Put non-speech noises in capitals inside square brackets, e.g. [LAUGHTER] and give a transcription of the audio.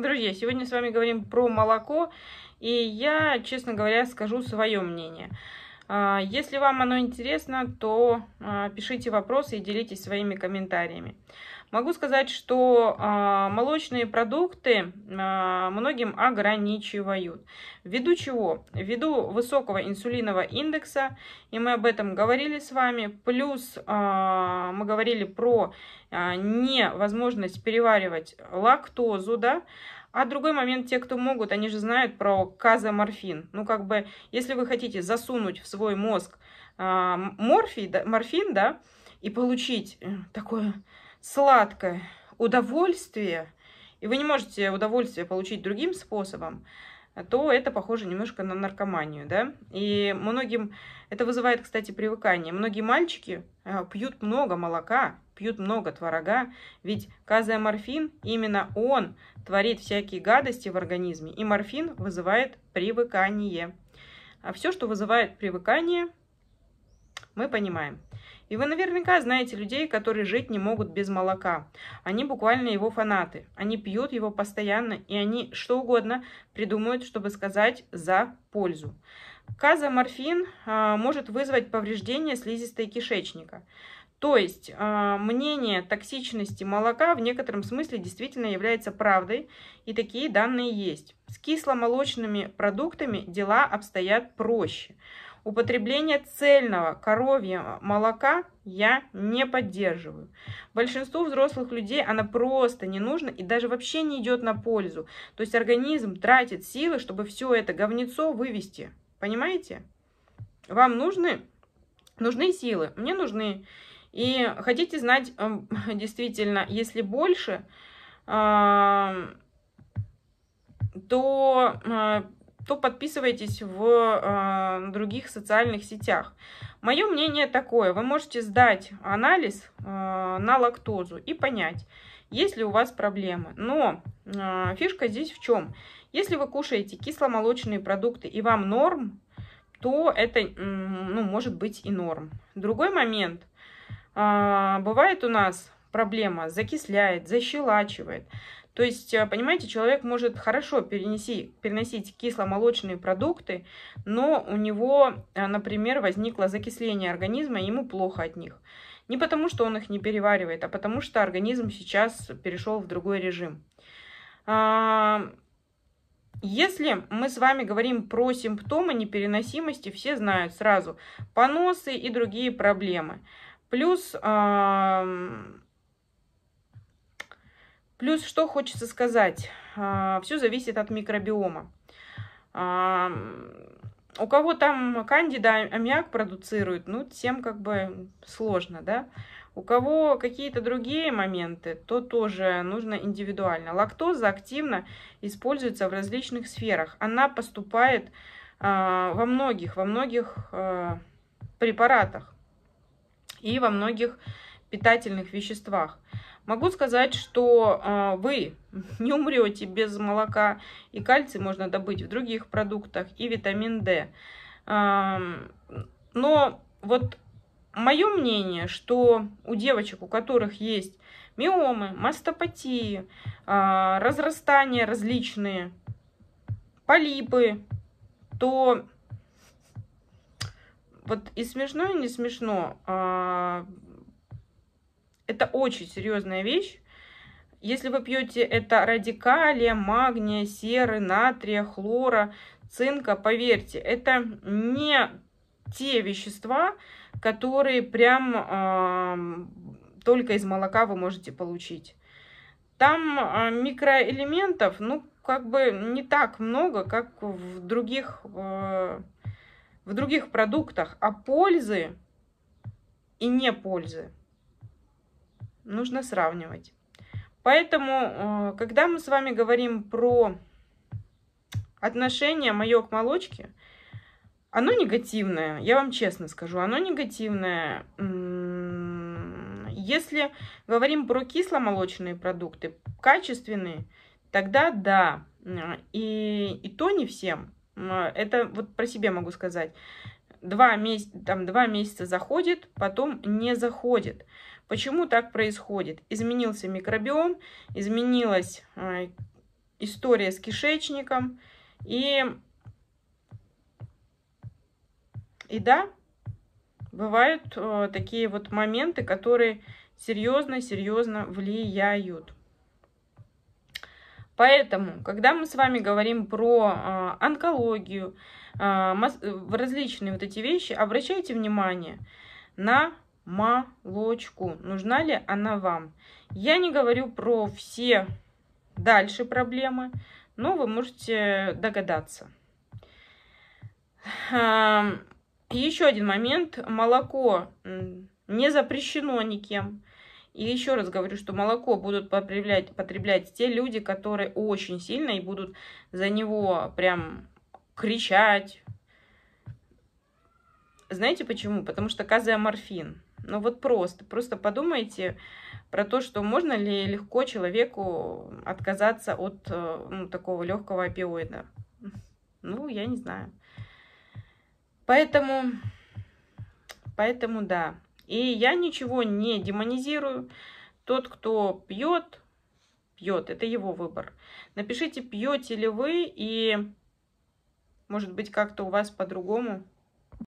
Друзья, сегодня с вами говорим про молоко, и я, честно говоря, скажу свое мнение. А, если вам оно интересно, то а, пишите вопросы и делитесь своими комментариями. Могу сказать, что а, молочные продукты многим ограничивают. Ввиду чего? Ввиду высокого инсулинового индекса, и мы об этом говорили с вами, плюс мы говорили про невозможность переваривать лактозу, да, а другой момент, те, кто могут, они же знают про казоморфин. Ну, как бы, если вы хотите засунуть в свой мозг э, морфий, да, морфин, да, и получить э, такое сладкое удовольствие, и вы не можете удовольствие получить другим способом, то это похоже немножко на наркоманию, да. И многим это вызывает, кстати, привыкание. Многие мальчики э, пьют много молока, пьют много творога, ведь казеоморфин, именно он творит всякие гадости в организме, и морфин вызывает привыкание. А все, что вызывает привыкание, мы понимаем. И вы наверняка знаете людей, которые жить не могут без молока. Они буквально его фанаты. Они пьют его постоянно, и они что угодно придумают, чтобы сказать «за пользу». Казоморфин а, может вызвать повреждение слизистой кишечника. То есть а, мнение токсичности молока в некотором смысле действительно является правдой, и такие данные есть. С кисломолочными продуктами дела обстоят проще. Употребление цельного коровьего молока я не поддерживаю. Большинству взрослых людей она просто не нужна и даже вообще не идет на пользу. То есть организм тратит силы, чтобы все это говнецо вывести. Понимаете? Вам нужны, нужны силы, мне нужны. И хотите знать, эм, [LAUGHS] действительно, если больше, то, э, то подписывайтесь в э, других социальных сетях. Мое мнение такое, вы можете сдать анализ э, на лактозу и понять, есть ли у вас проблемы. Но фишка здесь в чем? Если вы кушаете кисломолочные продукты и вам норм, то это ну, может быть и норм. Другой момент – а, бывает у нас проблема, закисляет, защелачивает. То есть, э, понимаете, человек может хорошо перенеси, переносить кисломолочные продукты, но у него, э, например, возникло закисление организма, и ему плохо от них. Не потому, что он их не переваривает, а потому, что организм сейчас перешел в другой режим. А, если мы с вами говорим про симптомы непереносимости, все знают сразу поносы и другие проблемы. Плюс, а, плюс что хочется сказать. А, все зависит от микробиома. А, у кого там кандида аммиак продуцирует, ну, тем как бы сложно, да. У кого какие-то другие моменты, то тоже нужно индивидуально. Лактоза активно используется в различных сферах. Она поступает э, во многих, во многих э, препаратах и во многих питательных веществах. Могу сказать, что а, вы [LAUGHS] не умрете без молока, и кальций можно добыть в других продуктах, и витамин D. Но вот мое мнение, что у девочек, у которых есть миомы, мастопатии, а, разрастания различные, полипы, то вот и смешно, и не смешно. А, это очень серьезная вещь. Если вы пьете это радикалия, магния, серы, натрия, хлора, цинка, поверьте, это не те вещества, которые прям э, только из молока вы можете получить. Там а, микроэлементов, ну, как бы не так много, как в других э, в других продуктах, а пользы и не пользы нужно сравнивать. Поэтому, э, когда мы с вами говорим про отношение мое к молочке, оно негативное, я вам честно скажу, оно негативное. Если говорим про кисломолочные продукты, качественные, тогда да, э, и, и то не всем. Это вот про себя могу сказать. Два, меся... там, два месяца заходит, потом не заходит. Почему так происходит? Изменился микробиом, изменилась э, история с кишечником. И, и да, бывают э, такие вот моменты, которые серьезно-серьезно влияют. Поэтому, когда мы с вами говорим про а, онкологию, а, различные вот эти вещи, обращайте внимание на молочку. Нужна ли она вам? Я не говорю про все дальше проблемы, но вы можете догадаться. А, еще один момент. Молоко не запрещено никем. И еще раз говорю, что молоко будут потреблять, потреблять те люди, которые очень сильно и будут за него прям кричать. Знаете почему? Потому что казеоморфин. Ну вот просто, просто подумайте про то, что можно ли легко человеку отказаться от э, ну, такого легкого опиоида. Ну, я не знаю. Поэтому, поэтому да. И я ничего не демонизирую. Тот, кто пьет, пьет. Это его выбор. Напишите, пьете ли вы и, может быть, как-то у вас по-другому